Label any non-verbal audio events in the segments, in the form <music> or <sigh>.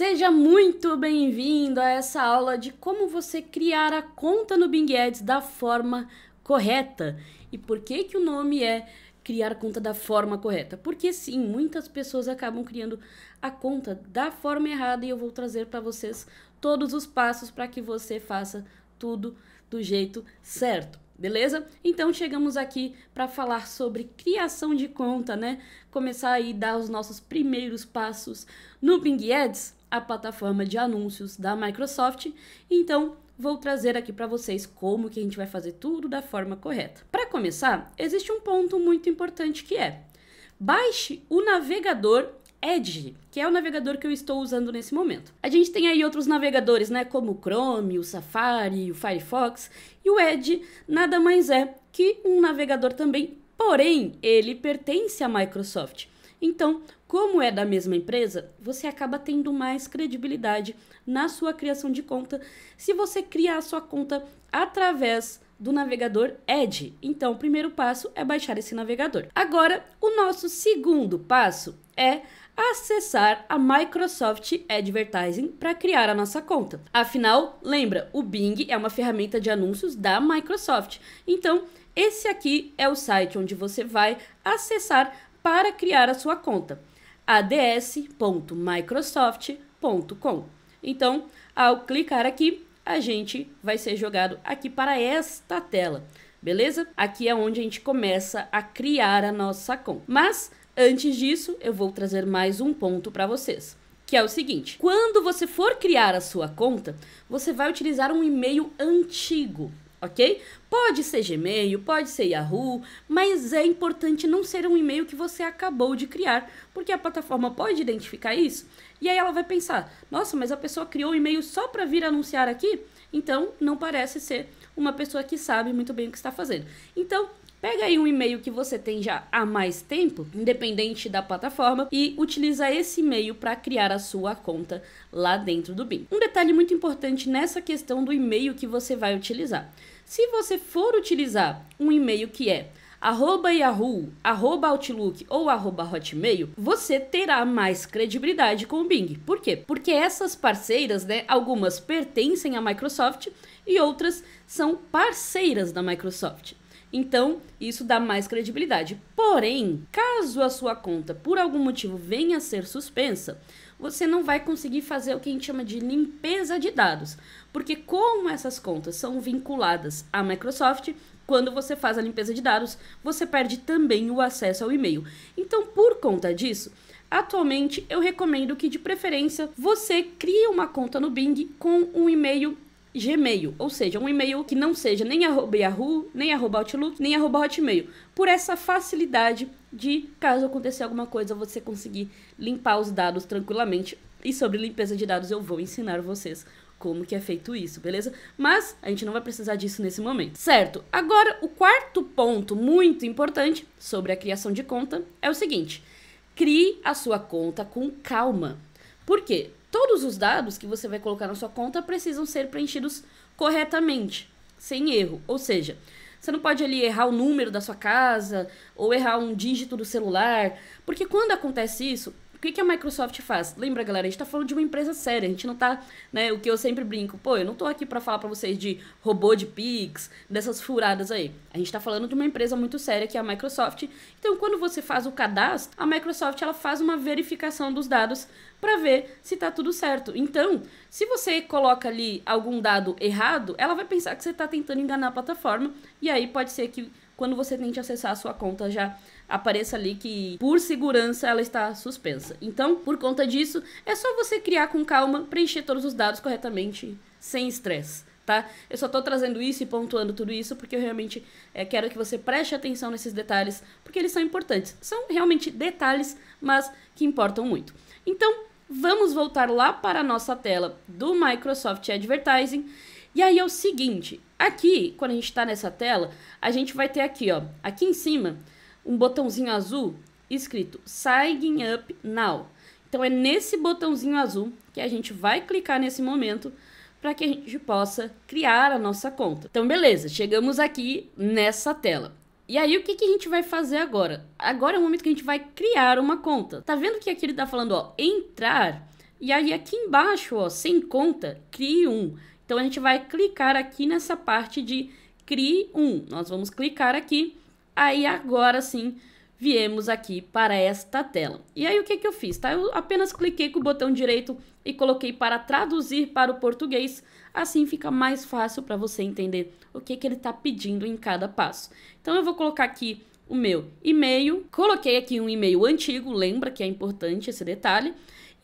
Seja muito bem-vindo a essa aula de como você criar a conta no Bing Ads da forma correta. E por que que o nome é criar conta da forma correta? Porque sim, muitas pessoas acabam criando a conta da forma errada e eu vou trazer para vocês todos os passos para que você faça tudo do jeito certo. Beleza? Então chegamos aqui para falar sobre criação de conta, né? Começar aí a dar os nossos primeiros passos no Bing Ads a plataforma de anúncios da Microsoft. Então, vou trazer aqui para vocês como que a gente vai fazer tudo da forma correta. Para começar, existe um ponto muito importante que é: baixe o navegador Edge, que é o navegador que eu estou usando nesse momento. A gente tem aí outros navegadores, né, como o Chrome, o Safari, o Firefox, e o Edge nada mais é que um navegador também, porém ele pertence à Microsoft. Então, como é da mesma empresa, você acaba tendo mais credibilidade na sua criação de conta se você criar a sua conta através do navegador Edge. Então, o primeiro passo é baixar esse navegador. Agora, o nosso segundo passo é acessar a Microsoft Advertising para criar a nossa conta. Afinal, lembra, o Bing é uma ferramenta de anúncios da Microsoft. Então, esse aqui é o site onde você vai acessar para criar a sua conta ads.microsoft.com. Então, ao clicar aqui, a gente vai ser jogado aqui para esta tela, beleza? Aqui é onde a gente começa a criar a nossa conta. Mas antes disso, eu vou trazer mais um ponto para vocês, que é o seguinte: quando você for criar a sua conta, você vai utilizar um e-mail antigo, ok? Pode ser Gmail, pode ser Yahoo, mas é importante não ser um e-mail que você acabou de criar, porque a plataforma pode identificar isso e aí ela vai pensar: nossa, mas a pessoa criou o um e-mail só para vir anunciar aqui? Então não parece ser uma pessoa que sabe muito bem o que está fazendo. Então Pega aí um e-mail que você tem já há mais tempo, independente da plataforma, e utiliza esse e-mail para criar a sua conta lá dentro do BIM. Um detalhe muito importante nessa questão do e-mail que você vai utilizar. Se você for utilizar um e-mail que é arroba Yahoo, arroba Outlook ou arroba Hotmail, você terá mais credibilidade com o Bing. Por quê? Porque essas parceiras, né, algumas pertencem à Microsoft e outras são parceiras da Microsoft. Então, isso dá mais credibilidade. Porém, caso a sua conta por algum motivo venha a ser suspensa, você não vai conseguir fazer o que a gente chama de limpeza de dados, porque como essas contas são vinculadas à Microsoft, quando você faz a limpeza de dados, você perde também o acesso ao e-mail. Então, por conta disso, Atualmente, eu recomendo que de preferência você crie uma conta no Bing com um e-mail Gmail, ou seja, um e-mail que não seja nem arroba Yahoo, nem arroba Outlook, nem arroba Hotmail. Por essa facilidade de, caso aconteça alguma coisa, você conseguir limpar os dados tranquilamente. E sobre limpeza de dados eu vou ensinar vocês como que é feito isso, beleza? Mas a gente não vai precisar disso nesse momento. Certo, agora o quarto ponto muito importante sobre a criação de conta é o seguinte. Crie a sua conta com calma. Por quê? Todos os dados que você vai colocar na sua conta precisam ser preenchidos corretamente, sem erro. Ou seja, você não pode ali errar o número da sua casa ou errar um dígito do celular, porque quando acontece isso, o que, que a Microsoft faz? Lembra, galera, a gente está falando de uma empresa séria, a gente não está, né, o que eu sempre brinco, pô, eu não estou aqui para falar para vocês de robô de Pix, dessas furadas aí. A gente está falando de uma empresa muito séria que é a Microsoft. Então, quando você faz o cadastro, a Microsoft ela faz uma verificação dos dados para ver se tá tudo certo. Então, se você coloca ali algum dado errado, ela vai pensar que você está tentando enganar a plataforma e aí pode ser que quando você tente acessar a sua conta já apareça ali que por segurança ela está suspensa. Então, por conta disso, é só você criar com calma, preencher todos os dados corretamente, sem estresse. Tá? Eu só estou trazendo isso e pontuando tudo isso porque eu realmente é, quero que você preste atenção nesses detalhes, porque eles são importantes. São realmente detalhes, mas que importam muito. Então, Vamos voltar lá para a nossa tela do Microsoft Advertising. E aí é o seguinte, aqui, quando a gente está nessa tela, a gente vai ter aqui, ó, aqui em cima, um botãozinho azul escrito Sign Up Now. Então é nesse botãozinho azul que a gente vai clicar nesse momento para que a gente possa criar a nossa conta. Então beleza, chegamos aqui nessa tela. E aí, o que, que a gente vai fazer agora? Agora é o momento que a gente vai criar uma conta. Tá vendo que aqui ele tá falando, ó, entrar. E aí, aqui embaixo, ó, sem conta, crie um. Então, a gente vai clicar aqui nessa parte de crie um. Nós vamos clicar aqui. Aí, agora sim, viemos aqui para esta tela. E aí, o que, que eu fiz, tá? Eu apenas cliquei com o botão direito e coloquei para traduzir para o português Assim fica mais fácil para você entender o que, que ele está pedindo em cada passo. Então eu vou colocar aqui o meu e-mail, coloquei aqui um e-mail antigo, lembra que é importante esse detalhe.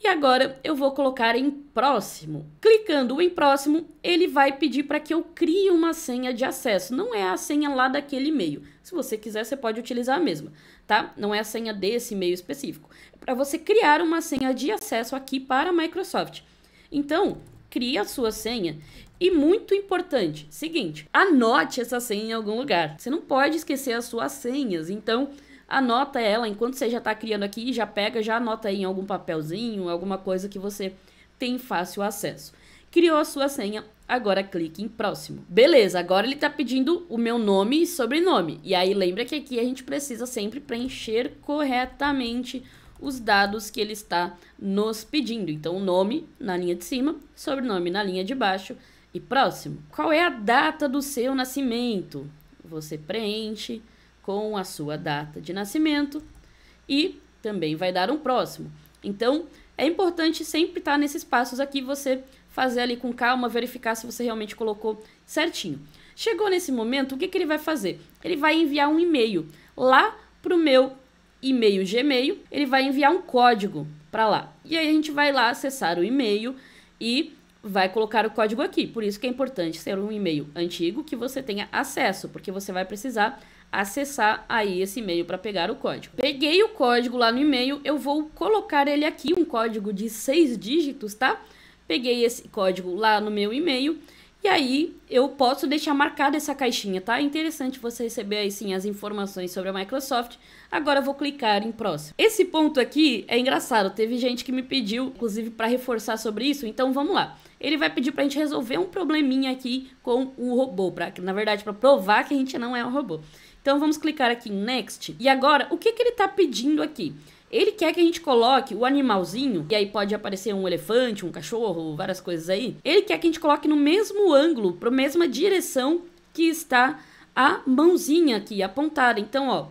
E agora eu vou colocar em próximo. Clicando em próximo, ele vai pedir para que eu crie uma senha de acesso. Não é a senha lá daquele e-mail. Se você quiser, você pode utilizar a mesma, tá? Não é a senha desse e-mail específico. É para você criar uma senha de acesso aqui para a Microsoft. Então, crie a sua senha. E muito importante, seguinte, anote essa senha em algum lugar. Você não pode esquecer as suas senhas, então anota ela enquanto você já está criando aqui, já pega, já anota aí em algum papelzinho, alguma coisa que você tem fácil acesso. Criou a sua senha, agora clique em próximo. Beleza, agora ele está pedindo o meu nome e sobrenome. E aí lembra que aqui a gente precisa sempre preencher corretamente o os dados que ele está nos pedindo. Então, o nome na linha de cima, sobrenome na linha de baixo e próximo. Qual é a data do seu nascimento? Você preenche com a sua data de nascimento e também vai dar um próximo. Então, é importante sempre estar nesses passos aqui, você fazer ali com calma, verificar se você realmente colocou certinho. Chegou nesse momento, o que, que ele vai fazer? Ele vai enviar um e-mail lá para o meu e-mail Gmail, ele vai enviar um código para lá. E aí a gente vai lá acessar o e-mail e vai colocar o código aqui. Por isso que é importante ser um e-mail antigo que você tenha acesso, porque você vai precisar acessar aí esse e-mail para pegar o código. Peguei o código lá no e-mail, eu vou colocar ele aqui, um código de seis dígitos, tá? Peguei esse código lá no meu e-mail e aí eu posso deixar marcada essa caixinha, tá? É interessante você receber aí sim as informações sobre a Microsoft. Agora eu vou clicar em próximo. Esse ponto aqui é engraçado, teve gente que me pediu, inclusive, para reforçar sobre isso, então vamos lá. Ele vai pedir para a gente resolver um probleminha aqui com o robô, pra, na verdade, para provar que a gente não é um robô. Então vamos clicar aqui em Next. E agora, o que, que ele está pedindo aqui? Ele quer que a gente coloque o animalzinho, e aí pode aparecer um elefante, um cachorro, várias coisas aí. Ele quer que a gente coloque no mesmo ângulo, para a mesma direção que está a mãozinha aqui apontada. Então, ó,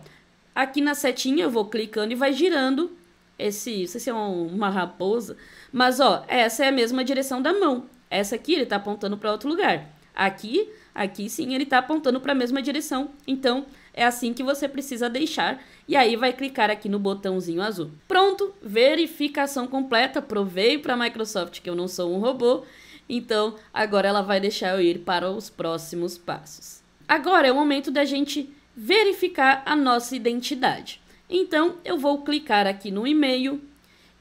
aqui na setinha eu vou clicando e vai girando esse, não sei se é uma raposa, mas ó, essa é a mesma direção da mão. Essa aqui ele tá apontando para outro lugar. Aqui, aqui sim ele tá apontando para a mesma direção. Então, é assim que você precisa deixar e aí vai clicar aqui no botãozinho azul. Pronto, verificação completa, provei para a Microsoft que eu não sou um robô, então agora ela vai deixar eu ir para os próximos passos. Agora é o momento da gente verificar a nossa identidade. Então eu vou clicar aqui no e-mail,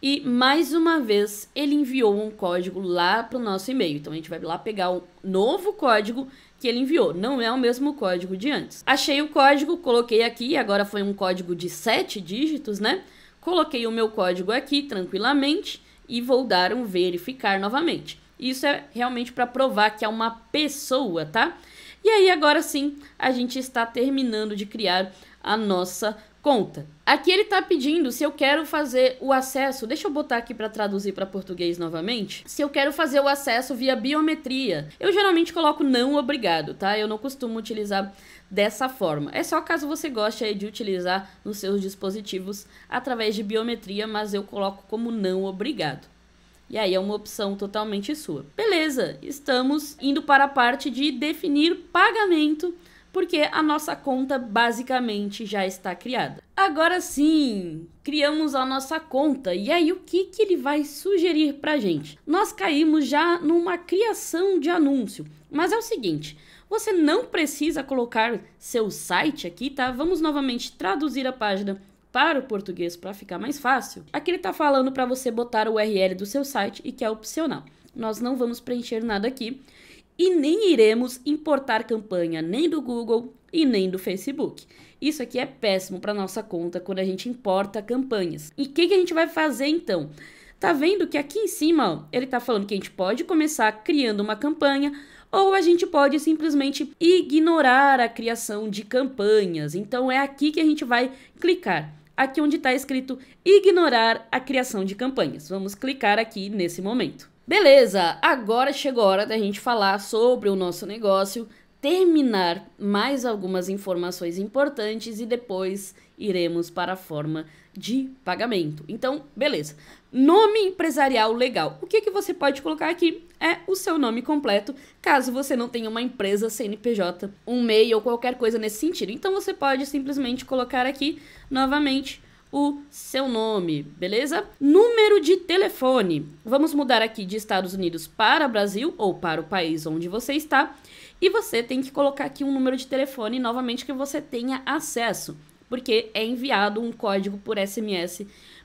e mais uma vez ele enviou um código lá para o nosso e-mail. Então a gente vai lá pegar o novo código que ele enviou. Não é o mesmo código de antes. Achei o código, coloquei aqui. Agora foi um código de 7 dígitos, né? Coloquei o meu código aqui tranquilamente e vou dar um verificar novamente. Isso é realmente para provar que é uma pessoa, tá? E aí agora sim a gente está terminando de criar a nossa Conta. Aqui ele está pedindo se eu quero fazer o acesso. Deixa eu botar aqui para traduzir para português novamente. Se eu quero fazer o acesso via biometria. Eu geralmente coloco não obrigado, tá? Eu não costumo utilizar dessa forma. É só caso você goste de utilizar nos seus dispositivos através de biometria, mas eu coloco como não obrigado. E aí é uma opção totalmente sua. Beleza, estamos indo para a parte de definir pagamento porque a nossa conta basicamente já está criada. Agora sim, criamos a nossa conta. E aí o que que ele vai sugerir pra gente? Nós caímos já numa criação de anúncio. Mas é o seguinte, você não precisa colocar seu site aqui, tá? Vamos novamente traduzir a página para o português para ficar mais fácil. Aqui ele está falando para você botar o URL do seu site e que é opcional. Nós não vamos preencher nada aqui e nem iremos importar campanha nem do Google e nem do Facebook. Isso aqui é péssimo para nossa conta quando a gente importa campanhas. E o que, que, a gente vai fazer então? Tá vendo que aqui em cima ó, ele tá falando que a gente pode começar criando uma campanha ou a gente pode simplesmente ignorar a criação de campanhas. Então é aqui que a gente vai clicar. Aqui onde está escrito ignorar a criação de campanhas. Vamos clicar aqui nesse momento. Beleza, agora chegou a hora da gente falar sobre o nosso negócio, terminar mais algumas informações importantes e depois iremos para a forma de pagamento. Então, beleza. Nome empresarial legal. O que, que você pode colocar aqui é o seu nome completo, caso você não tenha uma empresa CNPJ, um MEI ou qualquer coisa nesse sentido. Então, você pode simplesmente colocar aqui novamente o seu nome, beleza? Número de telefone. Vamos mudar aqui de Estados Unidos para Brasil ou para o país onde você está. E você tem que colocar aqui um número de telefone novamente que você tenha acesso, porque é enviado um código por SMS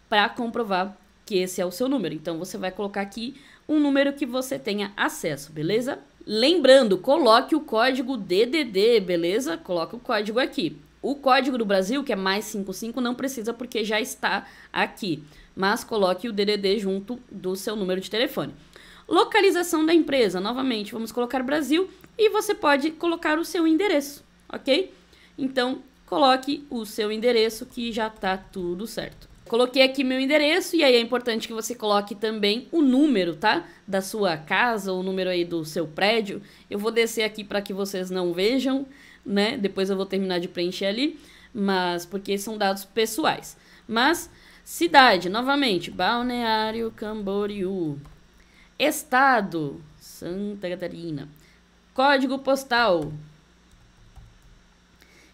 para comprovar que esse é o seu número. Então você vai colocar aqui um número que você tenha acesso, beleza? Lembrando, coloque o código DDD, beleza? Coloque o código aqui. O código do Brasil, que é mais 55, não precisa porque já está aqui, mas coloque o DDD junto do seu número de telefone. Localização da empresa, novamente, vamos colocar Brasil e você pode colocar o seu endereço, ok? Então, coloque o seu endereço que já está tudo certo. Coloquei aqui meu endereço e aí é importante que você coloque também o número, tá? Da sua casa, o número aí do seu prédio. Eu vou descer aqui para que vocês não vejam né? Depois eu vou terminar de preencher ali, mas porque são dados pessoais. Mas cidade, novamente, Balneário Camboriú. Estado, Santa Catarina. Código postal.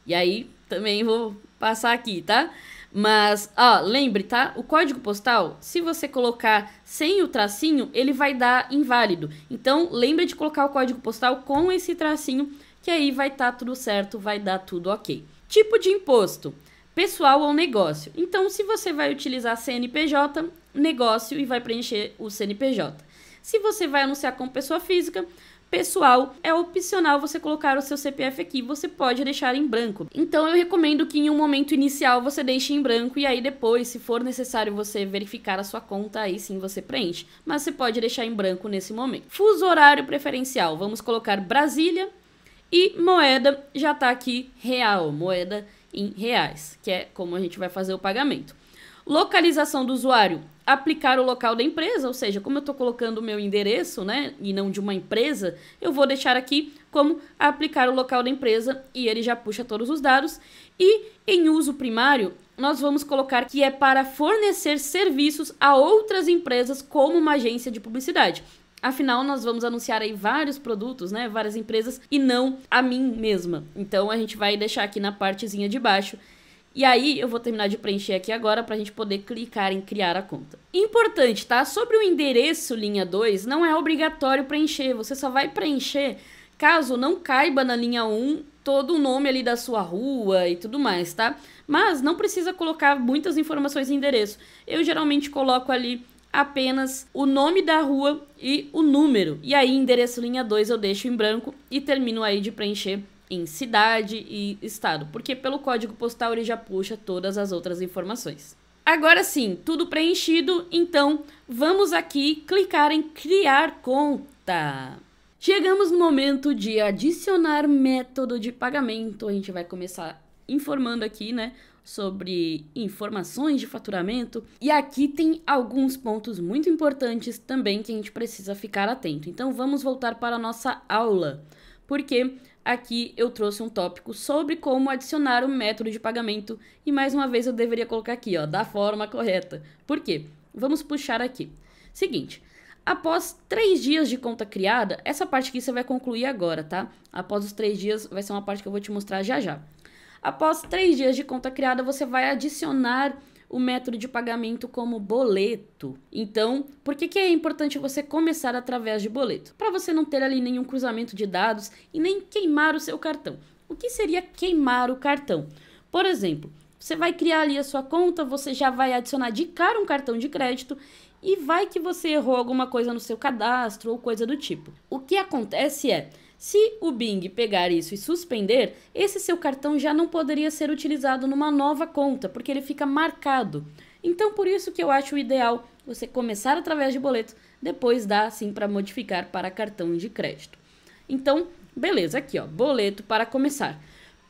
E aí também vou passar aqui, tá? Mas, ó, lembre, tá? O código postal, se você colocar sem o tracinho, ele vai dar inválido. Então, lembre de colocar o código postal com esse tracinho que aí vai estar tá tudo certo, vai dar tudo ok. Tipo de imposto: pessoal ou negócio. Então, se você vai utilizar CNPJ, negócio e vai preencher o CNPJ. Se você vai anunciar como pessoa física, pessoal, é opcional você colocar o seu CPF aqui, você pode deixar em branco. Então eu recomendo que em um momento inicial você deixe em branco e aí depois, se for necessário você verificar a sua conta, aí sim você preenche. Mas você pode deixar em branco nesse momento. Fuso horário preferencial, vamos colocar Brasília e moeda já está aqui real, moeda em reais, que é como a gente vai fazer o pagamento. Localização do usuário, aplicar o local da empresa, ou seja, como eu estou colocando o meu endereço, né, e não de uma empresa, eu vou deixar aqui como aplicar o local da empresa e ele já puxa todos os dados. E em uso primário, nós vamos colocar que é para fornecer serviços a outras empresas como uma agência de publicidade. Afinal, nós vamos anunciar aí vários produtos, né? Várias empresas e não a mim mesma. Então a gente vai deixar aqui na partezinha de baixo e aí eu vou terminar de preencher aqui agora para a gente poder clicar em criar a conta. Importante, tá? Sobre o endereço linha 2, não é obrigatório preencher, você só vai preencher caso não caiba na linha 1 todo o nome ali da sua rua e tudo mais, tá? Mas não precisa colocar muitas informações em endereço. Eu geralmente coloco ali apenas o nome da rua e o número. E aí, endereço linha 2 eu deixo em branco e termino aí de preencher em cidade e estado, porque pelo código postal ele já puxa todas as outras informações. Agora sim, tudo preenchido, então vamos aqui clicar em criar conta. Chegamos no momento de adicionar método de pagamento. A gente vai começar informando aqui, né, sobre informações de faturamento. E aqui tem alguns pontos muito importantes também que a gente precisa ficar atento. Então vamos voltar para a nossa aula, porque aqui eu trouxe um tópico sobre como adicionar o um método de pagamento e mais uma vez eu deveria colocar aqui, ó, da forma correta. Por quê? Vamos puxar aqui. Seguinte, após três dias de conta criada, essa parte aqui você vai concluir agora, tá? Após os três dias vai ser uma parte que eu vou te mostrar já já. Após três dias de conta criada, você vai adicionar o método de pagamento como boleto. Então, por que, que é importante você começar através de boleto? Para você não ter ali nenhum cruzamento de dados e nem queimar o seu cartão. O que seria queimar o cartão? Por exemplo, você vai criar ali a sua conta, você já vai adicionar de cara um cartão de crédito e vai que você errou alguma coisa no seu cadastro ou coisa do tipo. O que acontece é, se o Bing pegar isso e suspender, esse seu cartão já não poderia ser utilizado numa nova conta, porque ele fica marcado. Então, por isso que eu acho ideal você começar através de boleto, depois dá assim para modificar para cartão de crédito. Então, beleza, aqui ó, boleto para começar.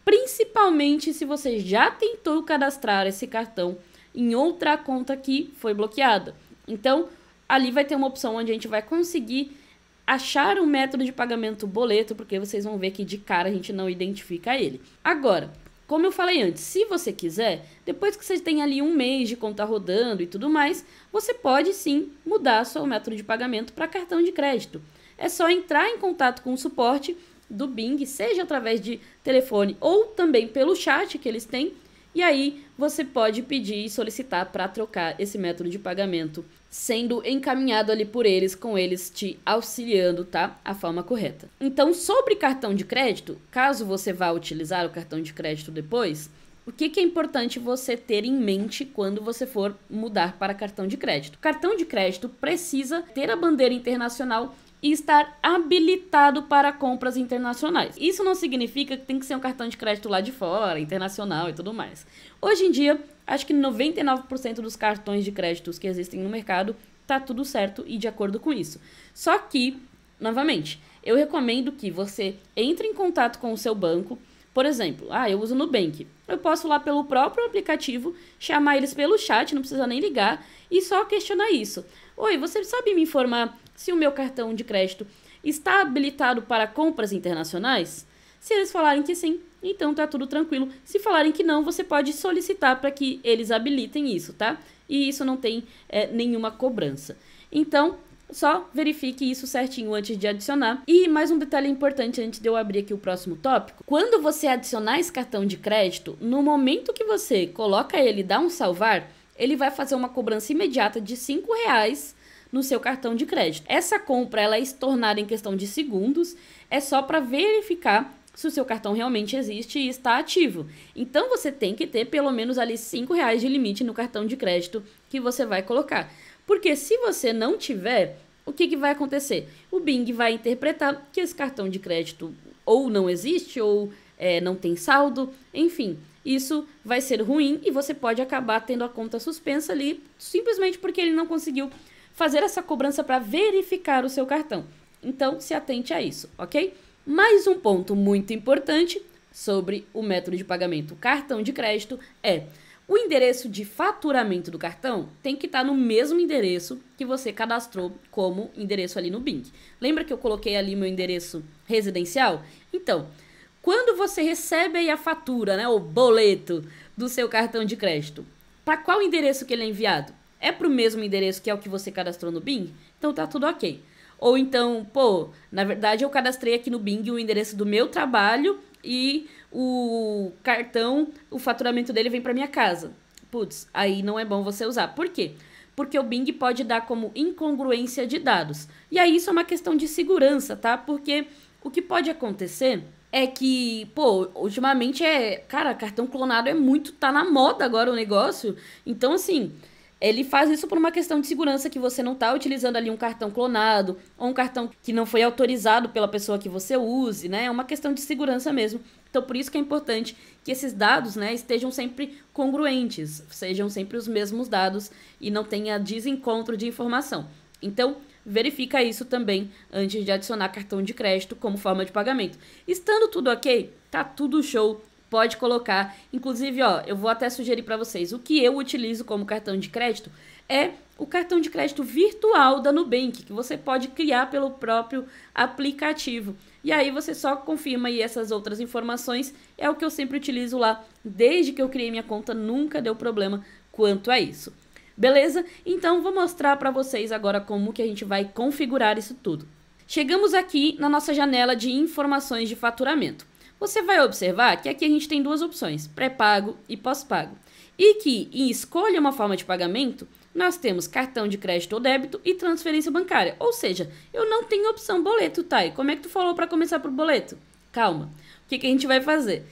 Principalmente se você já tentou cadastrar esse cartão em outra conta que foi bloqueada. Então, ali vai ter uma opção onde a gente vai conseguir achar um método de pagamento boleto, porque vocês vão ver que de cara a gente não identifica ele. Agora, como eu falei antes, se você quiser, depois que você tem ali um mês de conta rodando e tudo mais, você pode sim mudar seu método de pagamento para cartão de crédito. É só entrar em contato com o suporte do Bing, seja através de telefone ou também pelo chat que eles têm, e aí você pode pedir e solicitar para trocar esse método de pagamento, sendo encaminhado ali por eles, com eles te auxiliando, tá? A forma correta. Então, sobre cartão de crédito, caso você vá utilizar o cartão de crédito depois, o que, que, é importante você ter em mente quando você for mudar para cartão de crédito? cartão de crédito precisa ter a bandeira internacional e estar habilitado para compras internacionais. Isso não significa que tem que ser um cartão de crédito lá de fora, internacional e tudo mais. Hoje em dia, acho que 99% dos cartões de créditos que existem no mercado tá tudo certo e de acordo com isso. Só que, novamente, eu recomendo que você entre em contato com o seu banco. Por exemplo, ah, eu uso o Nubank. Eu posso ir lá pelo próprio aplicativo, chamar eles pelo chat, não precisa nem ligar, e só questionar isso. Oi, você sabe me informar se o meu cartão de crédito está habilitado para compras internacionais? Se eles falarem que sim, então tá tudo tranquilo. Se falarem que não, você pode solicitar para que eles habilitem isso, tá? E isso não tem é, nenhuma cobrança. Então, só verifique isso certinho antes de adicionar. E mais um detalhe importante antes de eu abrir aqui o próximo tópico. Quando você adicionar esse cartão de crédito, no momento que você coloca ele e dá um salvar, ele vai fazer uma cobrança imediata de R$ reais no seu cartão de crédito. Essa compra ela é tornada em questão de segundos, é só para verificar se o seu cartão realmente existe e está ativo. Então você tem que ter pelo menos ali R$ reais de limite no cartão de crédito que você vai colocar. Porque se você não tiver, o que, que vai acontecer? O Bing vai interpretar que esse cartão de crédito ou não existe, ou é, não tem saldo, enfim. Isso vai ser ruim e você pode acabar tendo a conta suspensa ali simplesmente porque ele não conseguiu fazer essa cobrança para verificar o seu cartão. Então, se atente a isso, ok? Mais um ponto muito importante sobre o método de pagamento cartão de crédito é o endereço de faturamento do cartão tem que estar tá no mesmo endereço que você cadastrou como endereço ali no Bing. Lembra que eu coloquei ali meu endereço residencial? Então, quando você recebe a fatura, né, o boleto do seu cartão de crédito, para qual endereço que ele é enviado? é pro mesmo endereço que é o que você cadastrou no Bing, então tá tudo ok. Ou então, pô, na verdade eu cadastrei aqui no Bing o endereço do meu trabalho e o cartão, o faturamento dele vem para minha casa. Putz, aí não é bom você usar. Por quê? Porque o Bing pode dar como incongruência de dados. E aí isso é uma questão de segurança, tá? Porque o que pode acontecer é que, pô, ultimamente é. Cara, cartão clonado é muito. tá na moda agora o negócio. Então, assim, ele faz isso por uma questão de segurança que você não está utilizando ali um cartão clonado ou um cartão que não foi autorizado pela pessoa que você use, né? É uma questão de segurança mesmo. Então, por isso que é importante que esses dados né, estejam sempre congruentes, sejam sempre os mesmos dados e não tenha desencontro de informação. Então, verifica isso também antes de adicionar cartão de crédito como forma de pagamento. Estando tudo ok, tá tudo show, pode colocar. Inclusive, ó, eu vou até sugerir para vocês, o que eu utilizo como cartão de crédito é o cartão de crédito virtual da Nubank, que você pode criar pelo próprio aplicativo. E aí você só confirma aí essas outras informações, é o que eu sempre utilizo lá, desde que eu criei minha conta, nunca deu problema quanto a isso. Beleza? Então vou mostrar para vocês agora como que a gente vai configurar isso tudo. Chegamos aqui na nossa janela de informações de faturamento você vai observar que aqui a gente tem duas opções, pré-pago e pós-pago. E que em escolha uma forma de pagamento, nós temos cartão de crédito ou débito e transferência bancária. Ou seja, eu não tenho opção boleto, Thay. Como é que tu falou para começar por boleto? Calma. O que, que a gente vai fazer?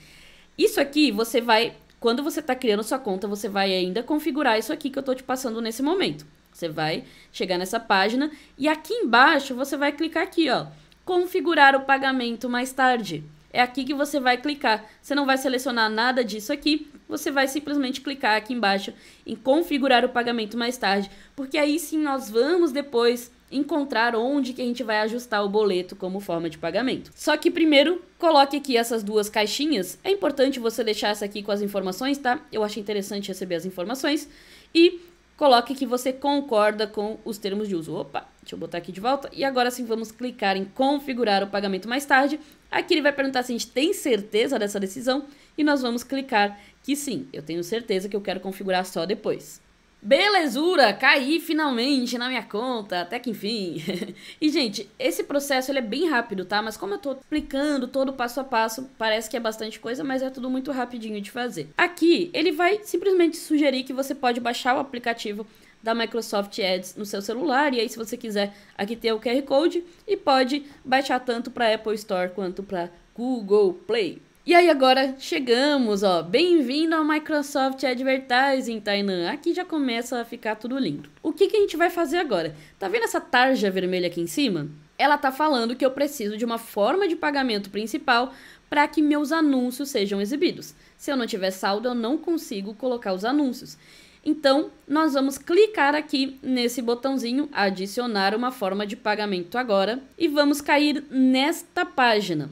Isso aqui você vai, quando você está criando sua conta, você vai ainda configurar isso aqui que eu estou te passando nesse momento. Você vai chegar nessa página e aqui embaixo você vai clicar aqui, ó, configurar o pagamento mais tarde é aqui que você vai clicar. Você não vai selecionar nada disso aqui, você vai simplesmente clicar aqui embaixo em configurar o pagamento mais tarde, porque aí sim nós vamos depois encontrar onde que a gente vai ajustar o boleto como forma de pagamento. Só que primeiro, coloque aqui essas duas caixinhas. É importante você deixar essa aqui com as informações, tá? Eu achei interessante receber as informações. E coloque que você concorda com os termos de uso. Opa, deixa eu botar aqui de volta. E agora sim vamos clicar em configurar o pagamento mais tarde Aqui ele vai perguntar se a gente tem certeza dessa decisão e nós vamos clicar que sim, eu tenho certeza que eu quero configurar só depois. Belezura, caí finalmente na minha conta, até que enfim. <laughs> e gente, esse processo ele é bem rápido, tá? Mas como eu tô explicando todo passo a passo, parece que é bastante coisa, mas é tudo muito rapidinho de fazer. Aqui, ele vai simplesmente sugerir que você pode baixar o aplicativo da Microsoft Ads no seu celular. E aí, se você quiser, aqui tem o QR Code e pode baixar tanto para Apple Store quanto para Google Play. E aí agora chegamos, ó. Bem-vindo ao Microsoft Advertising, Tainan. Aqui já começa a ficar tudo lindo. O que, que a gente vai fazer agora? Tá vendo essa tarja vermelha aqui em cima? Ela tá falando que eu preciso de uma forma de pagamento principal para que meus anúncios sejam exibidos. Se eu não tiver saldo, eu não consigo colocar os anúncios. Então, nós vamos clicar aqui nesse botãozinho adicionar uma forma de pagamento agora e vamos cair nesta página.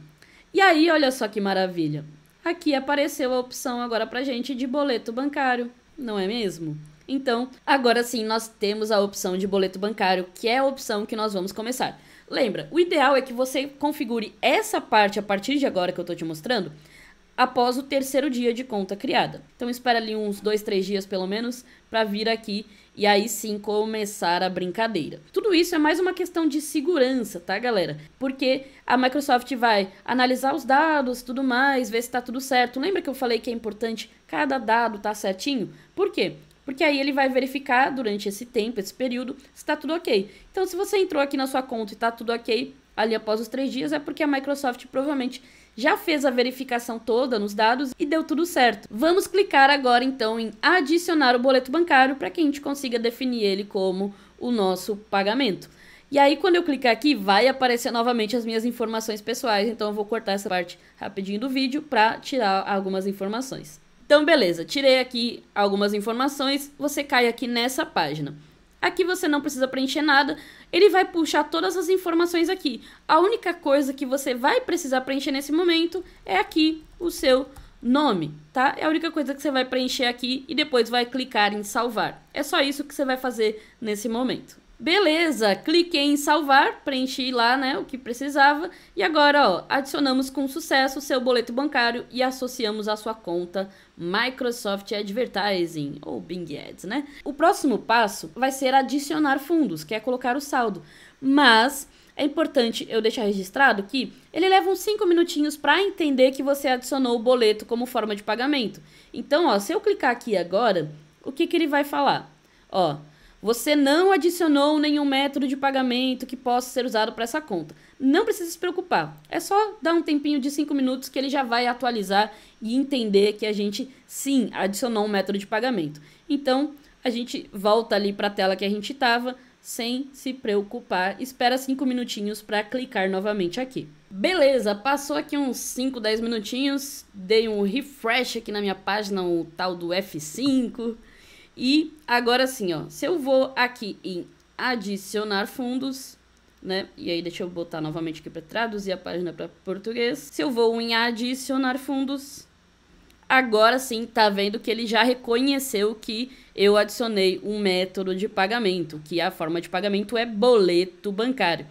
E aí, olha só que maravilha. Aqui apareceu a opção agora pra gente de boleto bancário, não é mesmo? Então, agora sim nós temos a opção de boleto bancário, que é a opção que nós vamos começar. Lembra, o ideal é que você configure essa parte a partir de agora que eu estou te mostrando após o terceiro dia de conta criada. Então espera ali uns dois, três dias pelo menos para vir aqui e aí sim começar a brincadeira. Tudo isso é mais uma questão de segurança, tá, galera? Porque a Microsoft vai analisar os dados, tudo mais, ver se tá tudo certo. Lembra que eu falei que é importante cada dado tá certinho? Por quê? Porque aí ele vai verificar durante esse tempo, esse período, se tá tudo ok. Então, se você entrou aqui na sua conta e tá tudo ok, ali após os três dias, é porque a Microsoft provavelmente já fez a verificação toda nos dados e deu tudo certo. Vamos clicar agora então em adicionar o boleto bancário para que a gente consiga definir ele como o nosso pagamento. E aí, quando eu clicar aqui, vai aparecer novamente as minhas informações pessoais. Então, eu vou cortar essa parte rapidinho do vídeo para tirar algumas informações. Então, beleza, tirei aqui algumas informações. Você cai aqui nessa página. Aqui você não precisa preencher nada, ele vai puxar todas as informações aqui. A única coisa que você vai precisar preencher nesse momento é aqui o seu nome, tá? É a única coisa que você vai preencher aqui e depois vai clicar em salvar. É só isso que você vai fazer nesse momento. Beleza, cliquei em salvar, preenchi lá, né, o que precisava e agora, ó, adicionamos com sucesso o seu boleto bancário e associamos à sua conta Microsoft Advertising ou Bing Ads, né? O próximo passo vai ser adicionar fundos, que é colocar o saldo. Mas é importante eu deixar registrado que ele leva uns 5 minutinhos para entender que você adicionou o boleto como forma de pagamento. Então, ó, se eu clicar aqui agora, o que que ele vai falar? Ó, você não adicionou nenhum método de pagamento que possa ser usado para essa conta. Não precisa se preocupar. É só dar um tempinho de 5 minutos que ele já vai atualizar e entender que a gente sim adicionou um método de pagamento. Então, a gente volta ali para a tela que a gente estava sem se preocupar. Espera 5 minutinhos para clicar novamente aqui. Beleza, passou aqui uns 5, 10 minutinhos, dei um refresh aqui na minha página, o tal do F5. E agora sim, ó, se eu vou aqui em adicionar fundos, né? E aí deixa eu botar novamente aqui para traduzir a página para português. Se eu vou em adicionar fundos, agora sim tá vendo que ele já reconheceu que eu adicionei um método de pagamento, que a forma de pagamento é boleto bancário.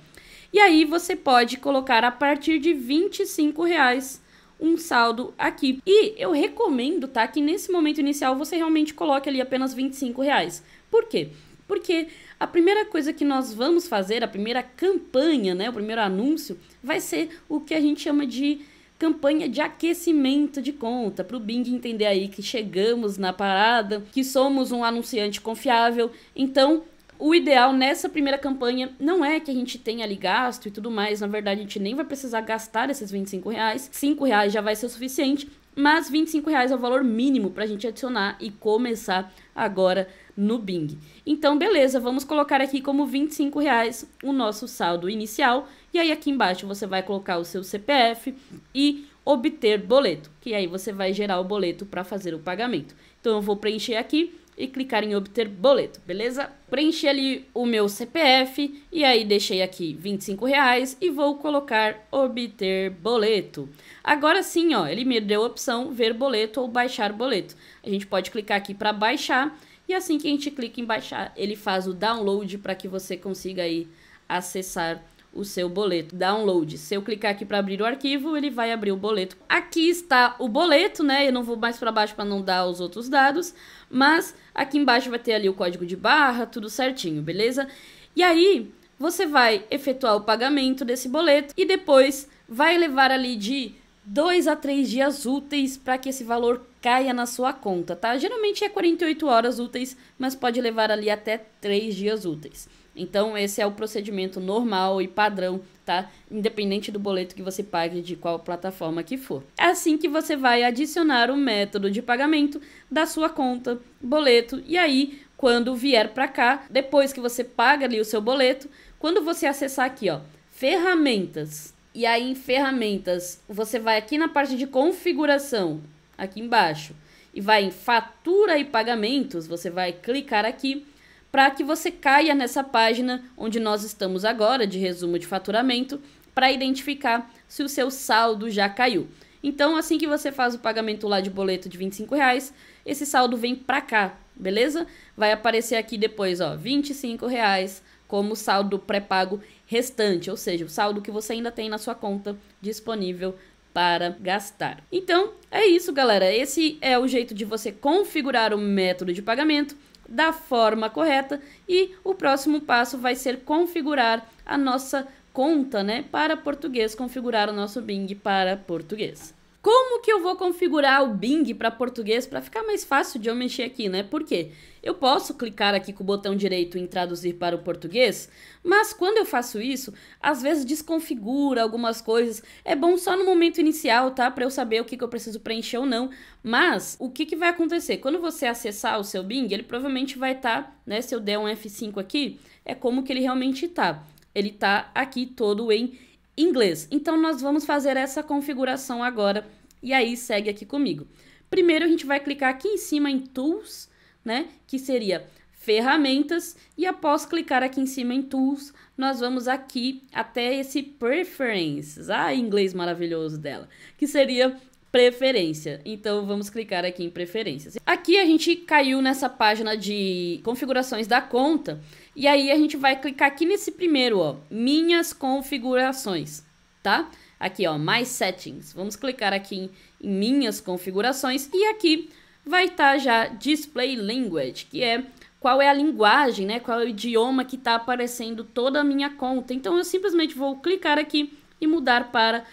E aí você pode colocar a partir de 25 reais um saldo aqui. E eu recomendo, tá, que nesse momento inicial você realmente coloque ali apenas 25 reais. Por quê? Porque a primeira coisa que nós vamos fazer, a primeira campanha, né, o primeiro anúncio, vai ser o que a gente chama de campanha de aquecimento de conta, para o Bing entender aí que chegamos na parada, que somos um anunciante confiável. Então, o ideal nessa primeira campanha não é que a gente tenha ali gasto e tudo mais, na verdade a gente nem vai precisar gastar esses 25 reais, 5 reais já vai ser o suficiente, mas 25 reais é o valor mínimo para a gente adicionar e começar agora no Bing. Então, beleza, vamos colocar aqui como 25 reais o nosso saldo inicial, e aí aqui embaixo você vai colocar o seu CPF e obter boleto, que aí você vai gerar o boleto para fazer o pagamento. Então, eu vou preencher aqui e clicar em obter boleto, beleza? Preenchi ali o meu CPF e aí deixei aqui 25 reais e vou colocar obter boleto. Agora sim, ó, ele me deu a opção ver boleto ou baixar boleto. A gente pode clicar aqui para baixar e assim que a gente clica em baixar, ele faz o download para que você consiga aí acessar o seu boleto. Download. Se eu clicar aqui para abrir o arquivo, ele vai abrir o boleto. Aqui está o boleto, né? Eu não vou mais para baixo para não dar os outros dados, mas aqui embaixo vai ter ali o código de barra, tudo certinho, beleza? E aí, você vai efetuar o pagamento desse boleto e depois vai levar ali de 2 a 3 dias úteis para que esse valor caia na sua conta, tá? Geralmente é 48 horas úteis, mas pode levar ali até 3 dias úteis. Então, esse é o procedimento normal e padrão, tá? Independente do boleto que você pague de qual plataforma que for. É assim que você vai adicionar o método de pagamento da sua conta, boleto, e aí, quando vier para cá, depois que você paga ali o seu boleto, quando você acessar aqui, ó, ferramentas, e aí em ferramentas, você vai aqui na parte de configuração, aqui embaixo, e vai em fatura e pagamentos, você vai clicar aqui para que você caia nessa página onde nós estamos agora, de resumo de faturamento, para identificar se o seu saldo já caiu. Então, assim que você faz o pagamento lá de boleto de 25 reais, esse saldo vem para cá, beleza? Vai aparecer aqui depois, ó, 25 reais como saldo pré-pago restante, ou seja, o saldo que você ainda tem na sua conta disponível para gastar. Então, é isso, galera. Esse é o jeito de você configurar o método de pagamento da forma correta e o próximo passo vai ser configurar a nossa conta, né, para português, configurar o nosso Bing para português. Como que eu vou configurar o Bing para português para ficar mais fácil de eu mexer aqui, né? Por quê? Eu posso clicar aqui com o botão direito em traduzir para o português, mas quando eu faço isso, às vezes desconfigura algumas coisas. É bom só no momento inicial, tá? Para eu saber o que, que eu preciso preencher ou não. Mas o que, que vai acontecer? Quando você acessar o seu Bing, ele provavelmente vai estar, tá, né? Se eu der um F5 aqui, é como que ele realmente tá. Ele tá aqui todo em inglês. Então, nós vamos fazer essa configuração agora. E aí, segue aqui comigo. Primeiro, a gente vai clicar aqui em cima em Tools, né? Que seria ferramentas e após clicar aqui em cima em Tools, nós vamos aqui até esse Preferences, ah, inglês maravilhoso dela, que seria preferência. Então vamos clicar aqui em preferências. Aqui a gente caiu nessa página de configurações da conta e aí a gente vai clicar aqui nesse primeiro, ó, minhas configurações, tá? Aqui, ó, mais settings. Vamos clicar aqui em, em minhas configurações e aqui vai estar tá já display language, que é qual é a linguagem, né? Qual é o idioma que está aparecendo toda a minha conta. Então eu simplesmente vou clicar aqui e mudar para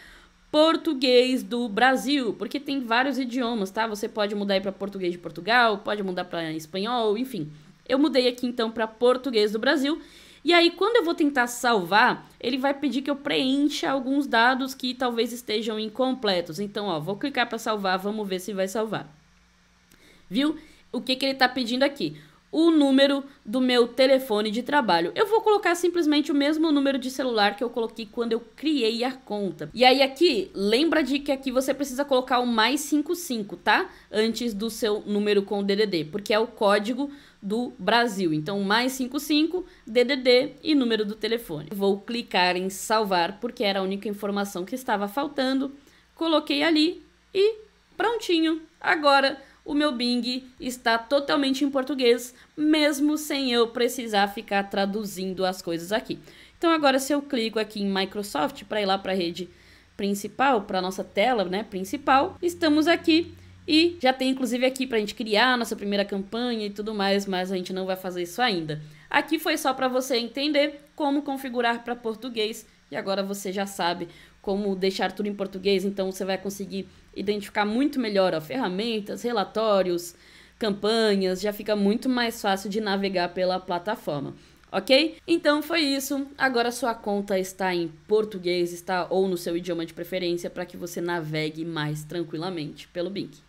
português do Brasil, porque tem vários idiomas, tá? Você pode mudar para português de Portugal, pode mudar para espanhol, enfim. Eu mudei aqui então para português do Brasil. E aí, quando eu vou tentar salvar, ele vai pedir que eu preencha alguns dados que talvez estejam incompletos. Então, ó, vou clicar para salvar, vamos ver se vai salvar. Viu? O que, que ele está pedindo aqui? o número do meu telefone de trabalho. Eu vou colocar simplesmente o mesmo número de celular que eu coloquei quando eu criei a conta. E aí aqui, lembra de que aqui você precisa colocar o mais 55, tá? Antes do seu número com o DDD, porque é o código do Brasil. Então, mais 55, DDD e número do telefone. Vou clicar em salvar, porque era a única informação que estava faltando. Coloquei ali e prontinho. Agora o meu Bing está totalmente em português, mesmo sem eu precisar ficar traduzindo as coisas aqui. Então, agora se eu clico aqui em Microsoft para ir lá para a rede principal, para a nossa tela né, principal, estamos aqui e já tem inclusive aqui pra gente criar nossa primeira campanha e tudo mais, mas a gente não vai fazer isso ainda. Aqui foi só para você entender como configurar para português e agora você já sabe como deixar tudo em português, então você vai conseguir identificar muito melhor ó, ferramentas, relatórios, campanhas, já fica muito mais fácil de navegar pela plataforma. Ok? Então foi isso. Agora sua conta está em português, está ou no seu idioma de preferência para que você navegue mais tranquilamente pelo Bing.